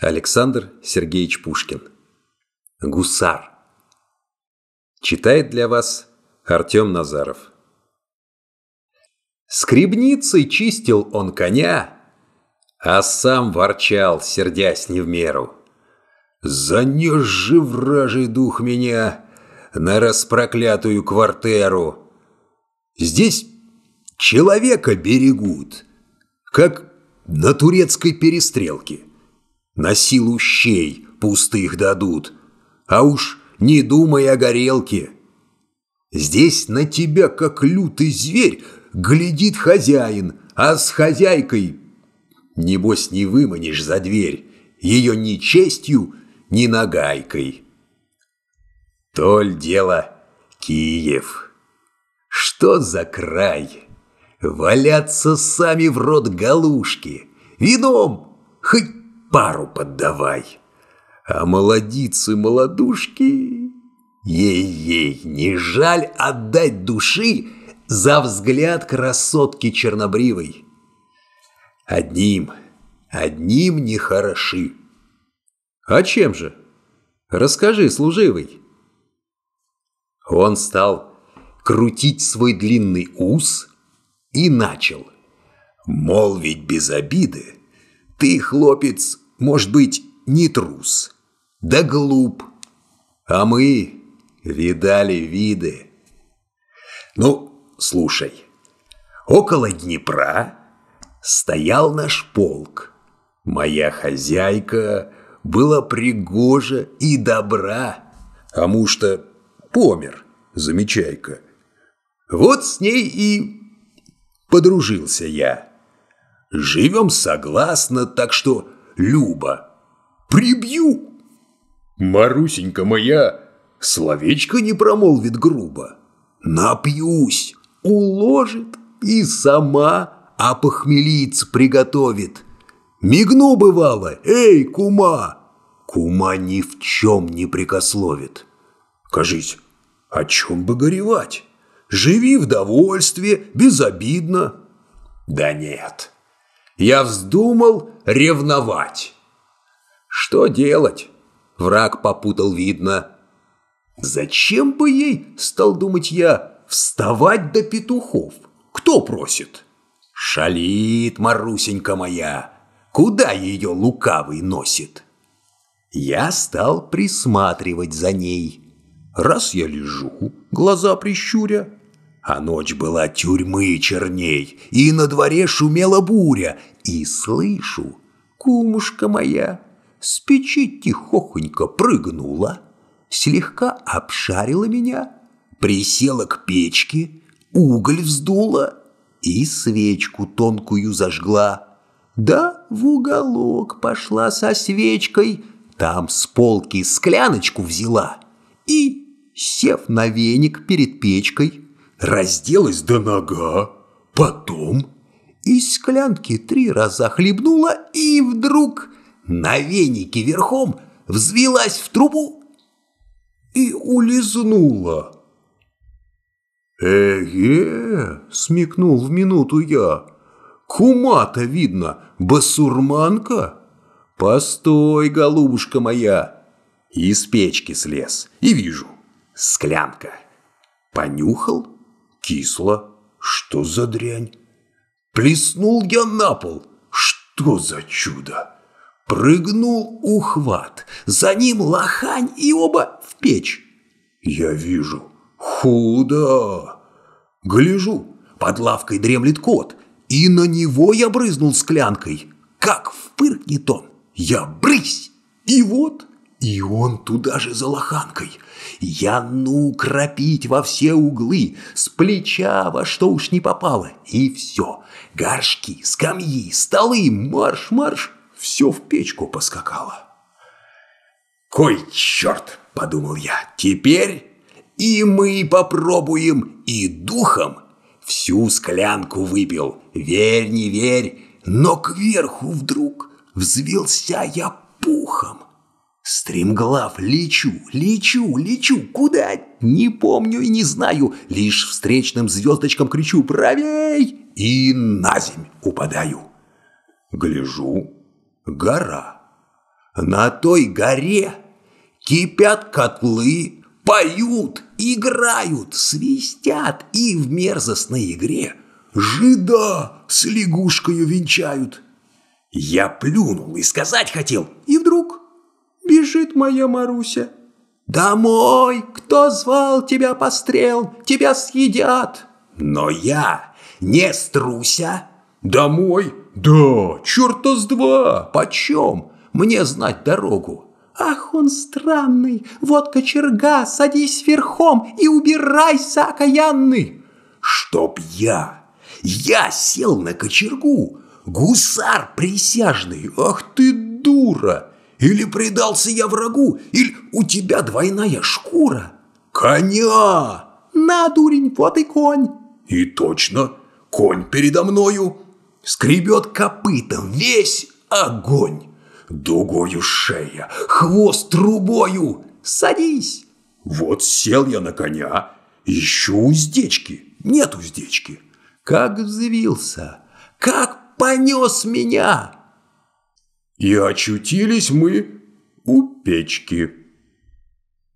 Александр Сергеевич Пушкин. Гусар. Читает для вас Артем Назаров. Скребницей чистил он коня, а сам ворчал, сердясь не в меру. «Занес же вражий дух меня на распроклятую квартеру. Здесь человека берегут, как на турецкой перестрелке!» На силу щей пустых дадут. А уж не думай о горелке. Здесь на тебя, как лютый зверь, глядит хозяин, а с хозяйкой, небось, не выманишь за дверь, ее ни честью, ни нагайкой. Толь дело Киев. Что за край? Валятся сами в рот галушки. Вином, хоть пару поддавай. А молодицы-молодушки, ей-ей, не жаль отдать души за взгляд красотки чернобривой. Одним, одним не хороши. А чем же? Расскажи, служивый. Он стал крутить свой длинный ус и начал мол, ведь без обиды, ты, хлопец, может быть, не трус, да глуп. А мы видали виды. Ну, слушай, около Днепра стоял наш полк. Моя хозяйка была пригожа и добра, а муж-то помер, замечайка. Вот с ней и подружился я. Живем согласно, так что, Люба, прибью!» «Марусенька моя!» Словечко не промолвит грубо. «Напьюсь!» Уложит и сама опохмелиться приготовит. Мигну бывало, эй, кума! Кума ни в чем не прикословит. Кажись, о чем бы горевать? Живи в довольстве, безобидно. Да нет, я вздумал ревновать. Что делать? Враг попутал, видно. Зачем бы ей, стал думать я, вставать до петухов? Кто просит? Шалит, Марусенька моя, куда ее лукавый носит? Я стал присматривать за ней. Раз я лежу, глаза прищуря, а ночь была тюрьмы черней, и на дворе шумела буря, и слышу, кумушка моя с печи тихохонько прыгнула, слегка обшарила меня, присела к печке, уголь вздула и свечку тонкую зажгла. Да в уголок пошла со свечкой, там с полки скляночку взяла и, сев на веник перед печкой, разделась до нога, потом из склянки три раза хлебнула и вдруг на венике верхом взвелась в трубу и улизнула. «Эге!» — смекнул в минуту я. «Кума-то видно, басурманка!» «Постой, голубушка моя!» Из печки слез и вижу. Склянка. Понюхал Кисло. Что за дрянь? Плеснул я на пол. Что за чудо? Прыгнул ухват. За ним лохань и оба в печь. Я вижу. Худо. Гляжу. Под лавкой дремлет кот. И на него я брызнул склянкой. Как впыркнет он. Я брысь. И вот и он туда же за лоханкой. Я ну кропить во все углы, с плеча во что уж не попало. И все. Горшки, скамьи, столы, марш-марш. Все в печку поскакало. «Кой черт!» – подумал я. «Теперь и мы попробуем, и духом!» Всю склянку выпил. Верь, не верь, но кверху вдруг взвелся я пухом. Стремглав, лечу, лечу, лечу, куда? Не помню и не знаю, лишь встречным звездочкам кричу «Правей!» и на земь упадаю. Гляжу, гора. На той горе кипят котлы, поют, играют, свистят и в мерзостной игре жида с лягушкою венчают. Я плюнул и сказать хотел, и вдруг Бежит моя Маруся. «Домой! Кто звал тебя пострел? Тебя съедят!» «Но я не струся!» «Домой? Да, черта с два! Почем? Мне знать дорогу!» «Ах, он странный! Вот кочерга, садись верхом и убирайся, окаянный!» «Чтоб я! Я сел на кочергу! Гусар присяжный! Ах ты дура!» Или предался я врагу, или у тебя двойная шкура. Коня! На, дурень, вот и конь. И точно, конь передо мною. Скребет копытом весь огонь. Дугою шея, хвост трубою. Садись. Вот сел я на коня, ищу уздечки. Нет уздечки. Как взвился, как понес меня. И очутились мы у печки.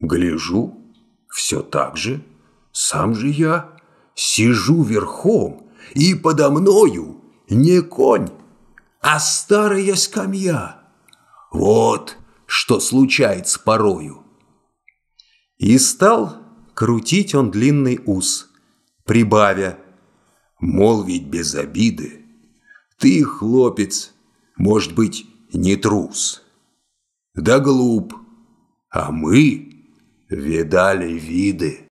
Гляжу, все так же, сам же я, сижу верхом, и подо мною не конь, а старая скамья. Вот что случается порою. И стал крутить он длинный ус, прибавя, мол, ведь без обиды. Ты, хлопец, может быть, не трус. Да глуп, а мы видали виды.